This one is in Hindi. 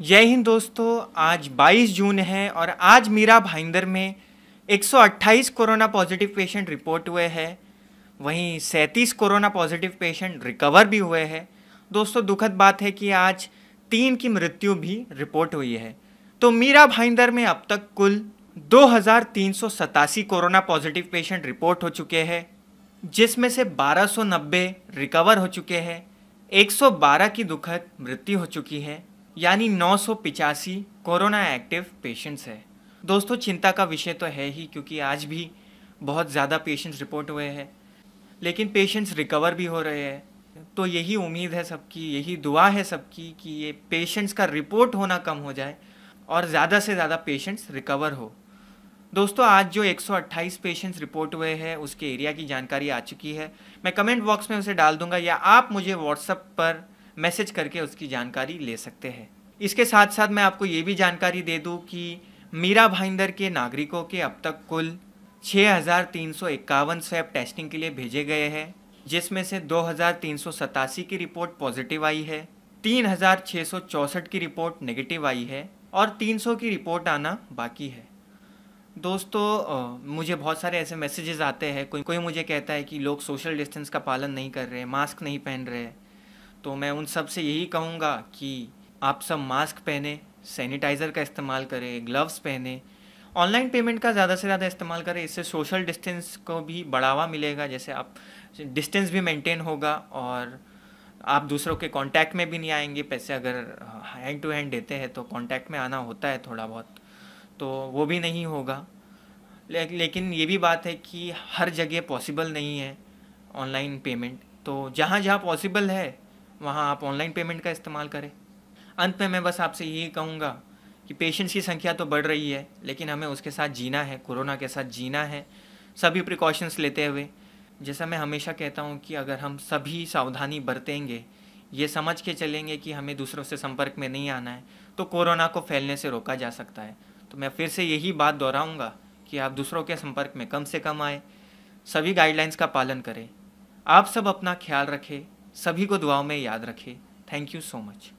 जय हिंद दोस्तों आज 22 जून है और आज मीरा भाईंदर में 128 कोरोना पॉजिटिव पेशेंट रिपोर्ट हुए हैं वहीं सैंतीस कोरोना पॉजिटिव पेशेंट रिकवर भी हुए हैं दोस्तों दुखद बात है कि आज तीन की मृत्यु भी रिपोर्ट हुई है तो मीरा भाईंदर में अब तक कुल दो कोरोना पॉजिटिव पेशेंट रिपोर्ट हो चुके हैं जिसमें से 1290 रिकवर हो चुके हैं 112 की दुखद मृत्यु हो चुकी है यानी नौ कोरोना एक्टिव पेशेंट्स है दोस्तों चिंता का विषय तो है ही क्योंकि आज भी बहुत ज़्यादा पेशेंट्स रिपोर्ट हुए हैं लेकिन पेशेंट्स रिकवर भी हो रहे हैं तो यही उम्मीद है सबकी यही दुआ है सबकी कि ये पेशेंट्स का रिपोर्ट होना कम हो जाए और ज़्यादा से ज़्यादा पेशेंट्स रिकवर हो दोस्तों आज जो 128 पेशेंट्स रिपोर्ट हुए हैं उसके एरिया की जानकारी आ चुकी है मैं कमेंट बॉक्स में उसे डाल दूंगा या आप मुझे व्हाट्सअप पर मैसेज करके उसकी जानकारी ले सकते हैं इसके साथ साथ मैं आपको ये भी जानकारी दे दूँ कि मीरा भाईंदर के नागरिकों के अब तक कुल छः हज़ार तीन सौ इक्यावन स्वैब टेस्टिंग के लिए भेजे गए हैं जिसमें से दो हज़ार तीन सौ सतासी की रिपोर्ट पॉजिटिव आई है तीन हज़ार छः सौ चौंसठ की रिपोर्ट नेगेटिव आई है और तीन सौ की रिपोर्ट आना बाकी है दोस्तों मुझे बहुत सारे ऐसे मैसेजेस आते हैं कोई कोई मुझे कहता है कि लोग सोशल डिस्टेंस का पालन नहीं कर रहे मास्क नहीं पहन रहे तो मैं उन सब से यही कहूँगा कि आप सब मास्क पहने सैनिटाइज़र का इस्तेमाल करें ग्लव्स पहने ऑनलाइन पेमेंट का ज़्यादा से ज़्यादा इस्तेमाल करें इससे सोशल डिस्टेंस को भी बढ़ावा मिलेगा जैसे आप डिस्टेंस भी मेंटेन होगा और आप दूसरों के कांटेक्ट में भी नहीं आएंगे पैसे अगर हैंड टू हैंड देते हैं तो कांटेक्ट में आना होता है थोड़ा बहुत तो वो भी नहीं होगा ले, लेकिन ये भी बात है कि हर जगह पॉसिबल नहीं है ऑनलाइन पेमेंट तो जहाँ जहाँ पॉसिबल है वहाँ आप ऑनलाइन पेमेंट का इस्तेमाल करें अंत में मैं बस आपसे यही कहूँगा कि पेशेंट्स की संख्या तो बढ़ रही है लेकिन हमें उसके साथ जीना है कोरोना के साथ जीना है सभी प्रिकॉशंस लेते हुए जैसा मैं हमेशा कहता हूँ कि अगर हम सभी सावधानी बरतेंगे ये समझ के चलेंगे कि हमें दूसरों से संपर्क में नहीं आना है तो कोरोना को फैलने से रोका जा सकता है तो मैं फिर से यही बात दोहराऊँगा कि आप दूसरों के संपर्क में कम से कम आए सभी गाइडलाइंस का पालन करें आप सब अपना ख्याल रखें सभी को दुआओं में याद रखें थैंक यू सो मच